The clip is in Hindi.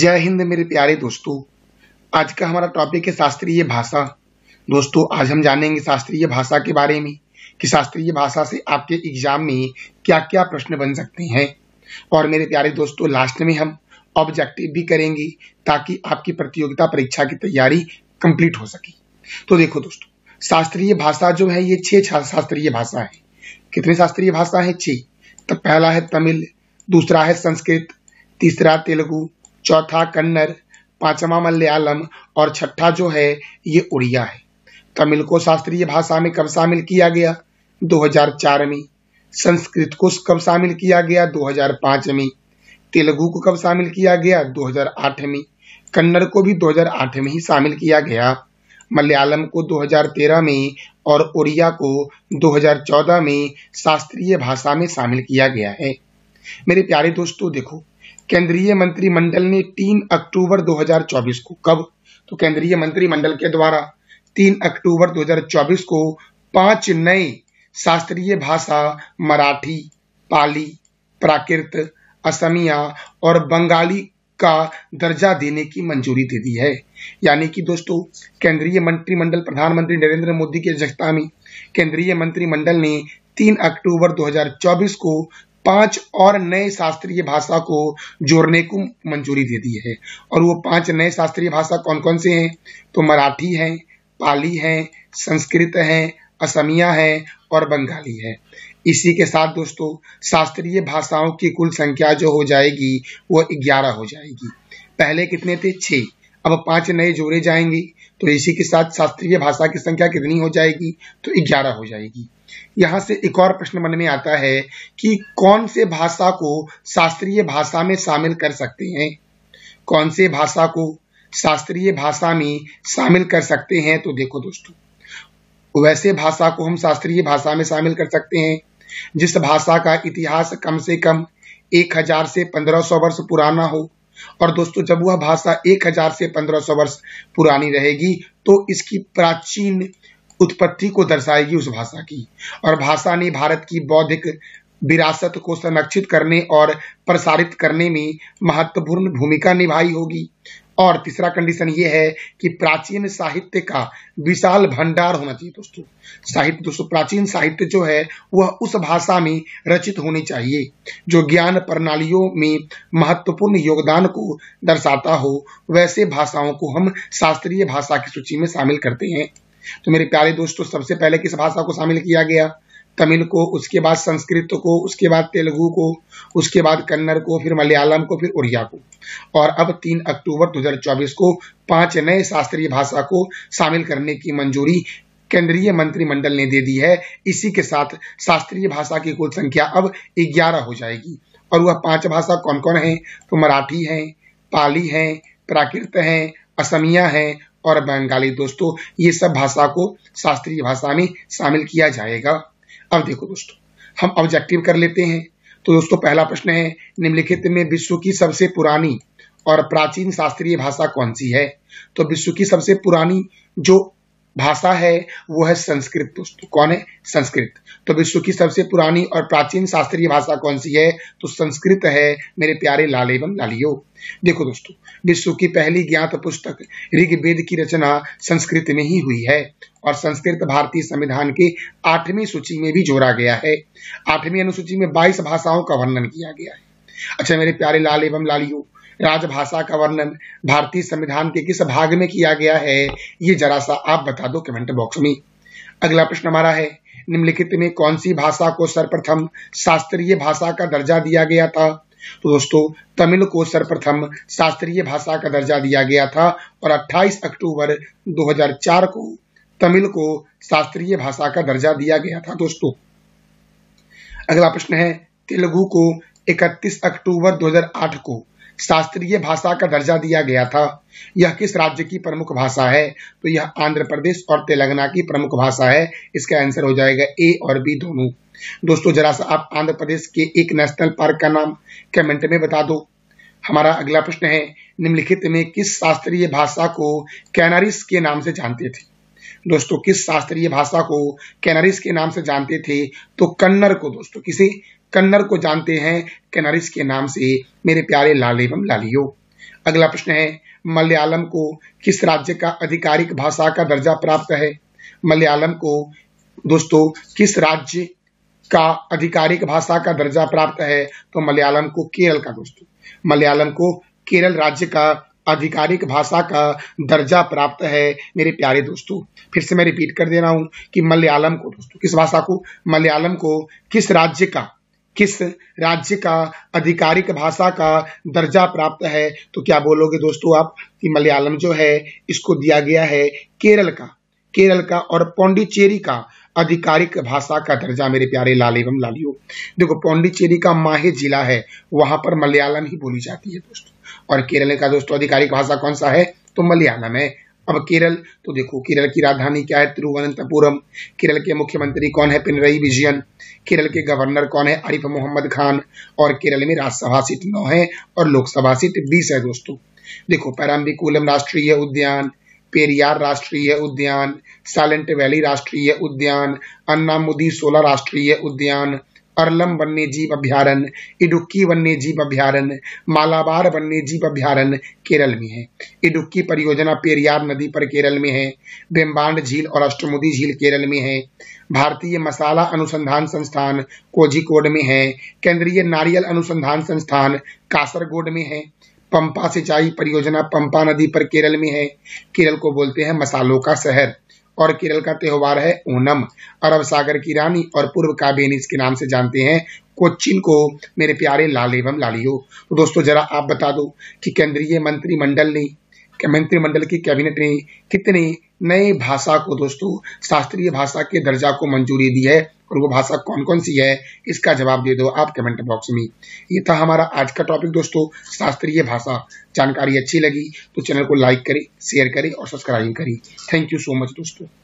जय हिंद मेरे प्यारे दोस्तों आज का हमारा टॉपिक है शास्त्रीय भाषा दोस्तों आज हम जानेंगे शास्त्रीय भाषा के बारे में कि शास्त्रीय भाषा से आपके एग्जाम में क्या क्या प्रश्न बन सकते हैं और मेरे प्यारे दोस्तों लास्ट में हम ऑब्जेक्टिव भी करेंगे ताकि आपकी प्रतियोगिता परीक्षा की तैयारी कंप्लीट हो सके तो देखो दोस्तों शास्त्रीय भाषा जो है ये छह शास्त्रीय भाषा है कितनी शास्त्रीय भाषा है छह तो पहला है तमिल दूसरा है संस्कृत तीसरा तेलुगु चौथा कन्नड़ पांचवा मलयालम और छठा जो है ये उड़िया है तमिल को शास्त्रीय भाषा में कब शामिल किया गया 2004 में संस्कृत को कब शामिल किया गया 2005 में तेलुगु को कब शामिल किया गया 2008 में कन्नड़ को भी 2008 में ही शामिल किया गया मलयालम को 2013 में और उड़िया को 2014 में शास्त्रीय भाषा में शामिल किया गया है मेरे प्यारे दोस्तों देखो केंद्रीय मंत्रिमंडल ने 3 अक्टूबर 2024 को कब तो केंद्रीय मंत्रिमंडल के द्वारा 3 अक्टूबर 2024 को पांच नए शास्त्रीय भाषा मराठी पाली प्राकृत असमिया और बंगाली का दर्जा देने की मंजूरी दे दी है यानी कि दोस्तों केंद्रीय मंत्रिमंडल प्रधानमंत्री नरेंद्र मोदी की अध्यक्षता में केंद्रीय मंत्रिमंडल ने 3 अक्टूबर 2024 को पांच और नए शास्त्रीय भाषा को जोड़ने को मंजूरी दे दी है और वो पांच नए शास्त्रीय भाषा कौन कौन से हैं तो मराठी है पाली है संस्कृत है असमिया है और बंगाली है इसी के साथ दोस्तों शास्त्रीय भाषाओं की कुल संख्या जो हो जाएगी वो ग्यारह हो जाएगी पहले कितने थे छ अब पांच नए जोड़े जाएंगे तो इसी के साथ शास्त्रीय भाषा की संख्या कितनी हो जाएगी तो ग्यारह हो जाएगी यहाँ से एक और प्रश्न मन में आता है कि कौन से भाषा को शास्त्रीय भाषा में शामिल कर सकते हैं कौन से भाषा को शास्त्रीय भाषा में शामिल कर सकते हैं तो देखो दोस्तों वैसे भाषा को हम शास्त्रीय भाषा में शामिल कर सकते हैं जिस भाषा का इतिहास कम से कम एक हजार से पंद्रह सौ वर्ष पुराना हो और दोस्तों जब वह भाषा एक हजार से पंद्रह सौ वर्ष पुरानी रहेगी तो इसकी प्राचीन उत्पत्ति को दर्शाएगी उस भाषा की और भाषा ने भारत की बौद्धिक विरासत को संरक्षित करने और प्रसारित करने में महत्वपूर्ण भूमिका निभाई होगी और तीसरा कंडीशन ये है कि प्राचीन साहित्य का विशाल भंडार होना चाहिए दोस्तों साहित्य दोस्तों प्राचीन साहित्य जो है वह उस भाषा में रचित होनी चाहिए जो ज्ञान प्रणालियों में महत्वपूर्ण योगदान को दर्शाता हो वैसे भाषाओं को हम शास्त्रीय भाषा की सूची में शामिल करते हैं तो मेरे प्यारे दोस्तों सबसे पहले किस भाषा को शामिल किया गया तमिल को उसके बाद संस्कृत को उसके बाद तेलुगु को उसके बाद कन्नड़ को फिर मलयालम को फिर उड़िया को और अब तीन अक्टूबर 2024 को पांच नए शास्त्रीय भाषा को शामिल करने की मंजूरी केंद्रीय मंत्रिमंडल ने दे दी है इसी के साथ शास्त्रीय भाषा की कुल संख्या अब ग्यारह हो जाएगी और वह पांच भाषा कौन कौन है तो मराठी है पाली है प्राकृत है असमिया है और बंगाली दोस्तों ये सब भाषा को शास्त्रीय भाषा में शामिल किया जाएगा अब देखो दोस्तों हम ऑब्जेक्टिव कर लेते हैं तो दोस्तों पहला प्रश्न है निम्नलिखित में विश्व की सबसे पुरानी और प्राचीन शास्त्रीय भाषा कौन सी है तो विश्व की सबसे पुरानी जो भाषा है वो है संस्कृत तो कौन है संस्कृत तो विश्व की सबसे पुरानी और प्राचीन शास्त्रीय भाषा कौन सी है तो संस्कृत है मेरे प्यारे लाल एवं लालियो देखो दोस्तों विश्व की पहली ज्ञात पुस्तक ऋग्वेद की रचना संस्कृत में ही हुई है और संस्कृत भारतीय संविधान के आठवीं सूची में भी जोड़ा गया है आठवीं अनुसूची में बाईस भाषाओं का वर्णन किया गया है अच्छा मेरे प्यारे लाल एवं लालियो राजभाषा का वर्णन भारतीय संविधान के किस भाग में किया गया है ये जरा सा आप बता दो कमेंट बॉक्स में अगला प्रश्न हमारा है निम्नलिखित में कौन सी भाषा को सर्वप्रथम शास्त्रीय भाषा का दर्जा दिया गया था तो दोस्तों तमिल को सर्वप्रथम शास्त्रीय भाषा का दर्जा दिया गया था और 28 अक्टूबर 2004 को तमिल को शास्त्रीय भाषा का दर्जा दिया गया था दोस्तों अगला प्रश्न है तेलुगु को 31 अक्टूबर 2008 को शास्त्रीय भाषा का दर्जा दिया गया था यह किस राज्य की प्रमुख भाषा है तो यह आंध्र प्रदेश और तेलंगाना की प्रमुख भाषा है इसका आंसर हो जाएगा ए और बी दोनों दोस्तों जरा सा आप आंध्र प्रदेश के एक नेशनल पार्क का नाम कमेंट में बता दो हमारा अगला प्रश्न है निम्नलिखित में किस शास्त्रीय भाषा को कैनारिस के नाम से जानते थे दोस्तों किस शास्त्रीय भाषा को कैनरिस के नाम से जानते थे तो कन्नर को दोस्तों किसे कन्नर को जानते हैं कैनरिस के नाम से मेरे प्यारे लाल एवं लालियो अगला प्रश्न है मलयालम को किस राज्य का आधिकारिक भाषा का दर्जा प्राप्त है मलयालम को दोस्तों किस राज्य का आधिकारिक भाषा का दर्जा प्राप्त है तो मलयालम को केरल का दोस्तों मलयालम को केरल राज्य का आधिकारिक भाषा का दर्जा प्राप्त है मेरे प्यारे दोस्तों फिर से मैं रिपीट कर दे रहा हूँ कि मलयालम को दोस्तों किस भाषा को मलयालम को किस राज्य का किस राज्य का आधिकारिक भाषा का दर्जा प्राप्त है तो क्या बोलोगे दोस्तों आप कि मलयालम जो है इसको दिया गया है केरल का केरल का और पौंडीचेरी का आधिकारिक भाषा का दर्जा मेरे प्यारे लाल एवं लालियो देखो पौंडीचेरी का माहे जिला है वहां पर मलयालम ही बोली जाती है दोस्तों और केरल का दोस्तों आधिकारिक भाषा कौन सा है तो मलयालम है अब केरल तो देखो केरल की राजधानी क्या है तिरुवनंतपुरम केरल के मुख्यमंत्री कौन है पिनरई विजयन केरल के गवर्नर कौन है आरिफ मोहम्मद खान और केरल में राज्यसभा सीट नौ है और लोकसभा सीट बीस है दोस्तों देखो पैराम्बिकुलम राष्ट्रीय उद्यान पेरियार राष्ट्रीय उद्यान साइलेंट वैली राष्ट्रीय उद्यान अन्नामुदी सोला राष्ट्रीय उद्यान अरलम वन्य जीव अभ्यारण्य इडुक्की वन्य जीव अभ्यारण्य मालाबार वन्य जीव अभ्यारण्य केरल में है इडुक्की परियोजना पेरियार नदी पर केरल में है बेम्बांड झील और अष्टमुदी झील केरल में है भारतीय मसाला अनुसंधान संस्थान कोझिकोड में है केंद्रीय नारियल अनुसंधान संस्थान कासरगोड में है पंपा सिंचाई परियोजना पंपा नदी पर केरल में है केरल को बोलते हैं मसालों का शहर और केरल का त्यौहार है ओनम अरब सागर की रानी और पूर्व का बेनिस के नाम से जानते हैं कोचिन को मेरे प्यारे लाल एवं लालियो तो दोस्तों जरा आप बता दो कि केंद्रीय मंत्रिमंडल ने मंत्रिमंडल की कैबिनेट ने कितने नए भाषा को दोस्तों शास्त्रीय भाषा के दर्जा को मंजूरी दी है और वो भाषा कौन कौन सी है इसका जवाब दे दो आप कमेंट बॉक्स में ये था हमारा आज का टॉपिक दोस्तों शास्त्रीय भाषा जानकारी अच्छी लगी तो चैनल को लाइक करें शेयर करें और सब्सक्राइब करें थैंक यू सो मच दोस्तों